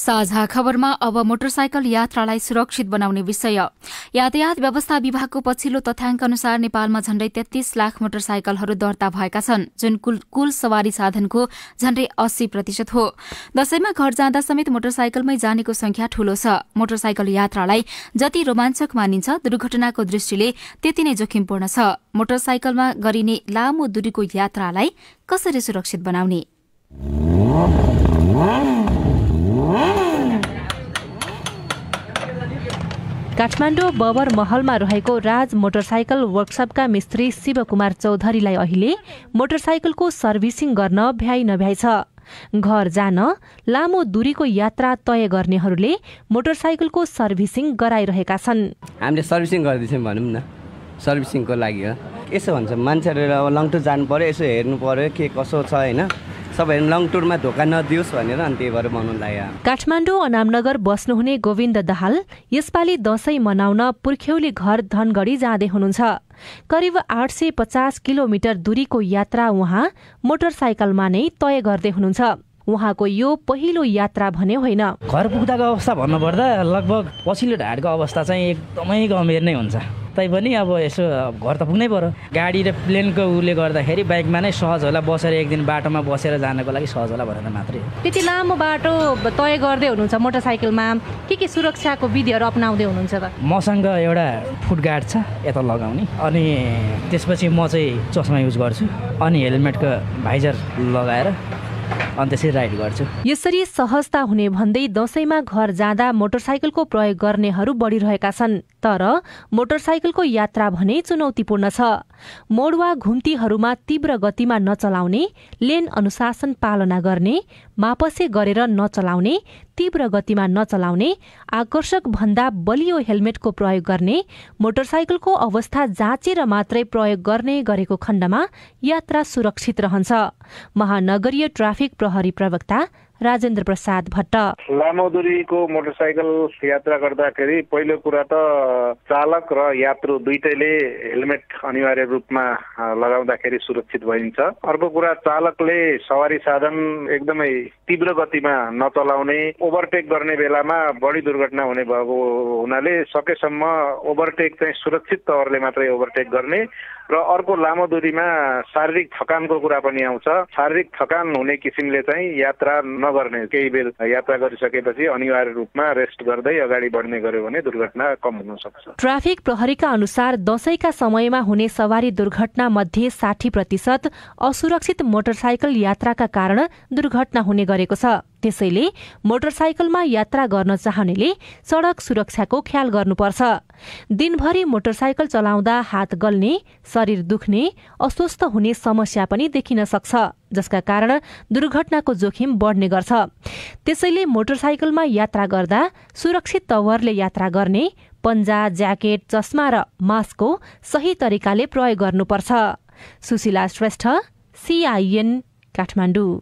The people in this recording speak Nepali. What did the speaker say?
साझा खबरमा अब मोटरसाइकल यात्रालाई सुरक्षित बनाउने विषय यातायात व्यवस्था विभागको पछिल्लो तथ्याङ्क अनुसार नेपालमा झण्डै तेत्तीस लाख मोटरसाइकलहरू दर्ता भएका छन् जुन कुल कुल सवारी साधनको झण्डै अस्सी प्रतिशत हो दशैंमा घर जाँदा समेत मोटरसाइकलमै जानेको संख्या ठूलो छ मोटरसाइकल यात्रालाई जति रोमाञ्चक मानिन्छ दुर्घटनाको दृष्टिले त्यति नै जोखिमपूर्ण छ मोटरसाइकलमा गरिने लामो दूरीको यात्रालाई कसरी सुरक्षित बनाउने काठमाडौँ बबर महलमा रहेको राज मोटरसाइकल वर्कसपका मिस्त्री शिवकुमार चौधरीलाई अहिले मोटरसाइकलको सर्भिसिङ गर्न भ्याइ छ घर जान लामो दूरीको यात्रा तय गर्नेहरूले मोटरसाइकलको सर्भिसिङ गराइरहेका छन् हामीले सर्भिसिङ गर्दैछौँ भनौँ न सर्भिसिङको लागि हो यसो भन्छ मान्छेहरू लङ टुर जानु पऱ्यो यसो हेर्नु पर्यो के कसो छ होइन सबै लङ टुरमा धोका नदियोस् भनेर अनि त्यही भएर काठमाडौँ अनामनगर बस्नुहुने गोविन्द दाहाल यसपालि दसैँ मनाउन पुर्ख्यौली घर धनगढी जाँदै हुनुहुन्छ करिब आठ सय पचास किलोमिटर दूरीको यात्रा उहाँ मोटरसाइकलमा नै तय गर्दै हुनुहुन्छ उहाँको यो पहिलो यात्रा भने होइन घर पुग्दाको अवस्था भन्नुपर्दा लगभग पछिल्लो ढाडको अवस्था चाहिँ एकदमै गम्भीर नै हुन्छ पनि अब यसो घर त पुग्नै पऱ्यो गाडी र प्लेनको उसले गर्दाखेरि बाइकमा नै सहज होला बसेर एक दिन बाटोमा बसेर जानको लागि सहज होला भनेर मात्रै हो त्यति लामो बाटो तय गर्दै हुनुहुन्छ मोटरसाइकलमा के के सुरक्षाको विधिहरू अप्नाउँदै हुनुहुन्छ त मसँग एउटा फुट गार्ड छ यता लगाउने अनि त्यसपछि म चाहिँ चस्मा युज गर्छु अनि हेलमेटको भाइजर लगाएर अनि त्यसरी राइड गर्छु यसरी सहजता हुने भन्दै दसैँमा घर जाँदा मोटरसाइकलको प्रयोग गर्नेहरू बढिरहेका छन् तर मोटरसाइकलको यात्रा भने चुनौतीपूर्ण छ मोडवा घुम्तीहरूमा तीव्र गतिमा नचलाउने लेन अनुशासन पालना गर्ने मापसे गरेर नचलाउने तीव्र गतिमा नचलाउने आकर्षक भन्दा बलियो हेलमेटको प्रयोग गर्ने मोटरसाइकलको अवस्था जाँचेर मात्रै प्रयोग गर्ने गरेको खण्डमा यात्रा सुरक्षित रहन्छ महानगरीय ट्राफिक प्रहरी प्रवक्ता राजेन्द्र प्रसाद भट्ट लामो दूरीको मोटरसाइकल यात्रा गर्दाखेरि पहिलो कुरा त चालक र यात्रु दुइटैले हेलमेट अनिवार्य रूपमा लगाउँदाखेरि सुरक्षित भइन्छ अर्को कुरा चालकले सवारी साधन एकदमै तीव्र गतिमा नचलाउने ओभरटेक गर्ने बेलामा बढी दुर्घटना हुने भएको हुनाले सकेसम्म ओभरटेक चाहिँ सुरक्षित तवरले मात्रै ओभरटेक गर्ने र अर्को लामो दूरीमा शारीरिक थकानको कुरा पनि आउँछ शारीरिक थकान हुने किसिमले चाहिँ यात्रा नगर्ने केही बेर यात्रा गरिसकेपछि अनिवार्य रूपमा रेस्ट गर्दै अगाडि बढ्ने गर्यो भने दुर्घटना कम हुन सक्छ ट्राफिक प्रहरीका अनुसार दशैका समयमा हुने सवारी दुर्घटना मध्ये साठी प्रतिशत असुरक्षित मोटरसाइकल यात्राका कारण दुर्घटना हुने गरेको छ त्यसैले मोटरसाइकलमा यात्रा गर्न चाहनेले सड़क सुरक्षाको ख्याल गर्नुपर्छ दिनभरि मोटरसाइकल चलाउँदा हात गल्ने शरीर दुख्ने अस्वस्थ हुने समस्या पनि देखिन सक्छ जसका कारण दुर्घटनाको जोखिम बढ्ने गर्छ त्यसैले मोटरसाइकलमा यात्रा गर्दा सुरक्षित तवरले यात्रा गर्ने पन्जा ज्याकेट चस्मा र मास्कको सही तरिकाले प्रयोग गर्नुपर्छ सुशीला श्रेष्ठ सिआइएन काठमाडौँ